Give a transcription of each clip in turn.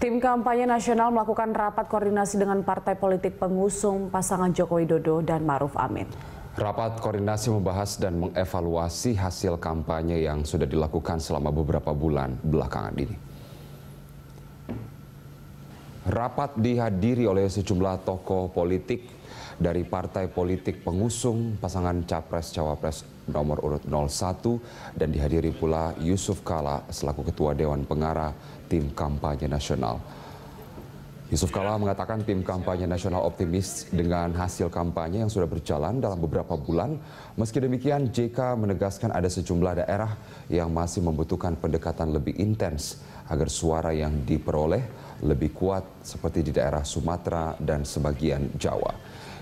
Tim kampanye nasional melakukan rapat koordinasi dengan partai politik pengusung pasangan Joko Widodo dan Maruf Amin. Rapat koordinasi membahas dan mengevaluasi hasil kampanye yang sudah dilakukan selama beberapa bulan belakangan ini. Rapat dihadiri oleh sejumlah tokoh politik dari partai politik pengusung pasangan Capres-Cawapres nomor urut 01 dan dihadiri pula Yusuf Kala selaku Ketua Dewan Pengarah Tim Kampanye Nasional. Yusuf Kala mengatakan tim kampanye nasional optimis dengan hasil kampanye yang sudah berjalan dalam beberapa bulan. Meski demikian, JK menegaskan ada sejumlah daerah yang masih membutuhkan pendekatan lebih intens agar suara yang diperoleh lebih kuat seperti di daerah Sumatera dan sebagian Jawa.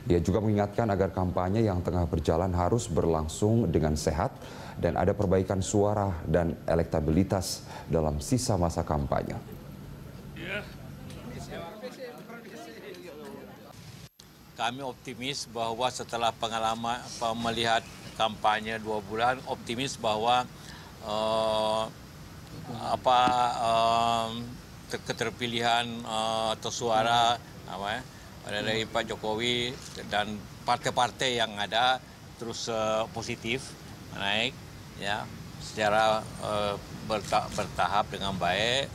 Ia juga mengingatkan agar kampanye yang tengah berjalan harus berlangsung dengan sehat dan ada perbaikan suara dan elektabilitas dalam sisa masa kampanye. Kami optimis bahwa setelah pengalaman melihat kampanye dua bulan, optimis bahwa uh, apa uh, keterpilihan uh, atau suara hmm. apa ya, dari Pak Jokowi dan partai-partai yang ada terus uh, positif naik ya secara uh, berta bertahap dengan baik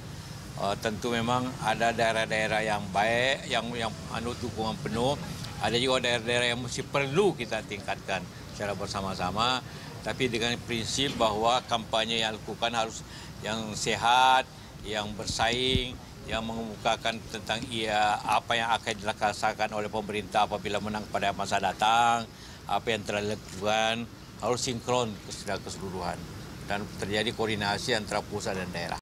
uh, tentu memang ada daerah-daerah yang baik yang yang anu dukungan penuh ada juga daerah-daerah yang masih perlu kita tingkatkan secara bersama-sama tapi dengan prinsip bahwa kampanye yang lakukan harus yang sehat yang bersaing, yang mengemukakan tentang ia apa yang akan dilaksanakan oleh pemerintah apabila menang pada masa datang, apa yang telah dilakukan harus sinkron secara keseluruhan dan terjadi koordinasi antara pusat dan daerah.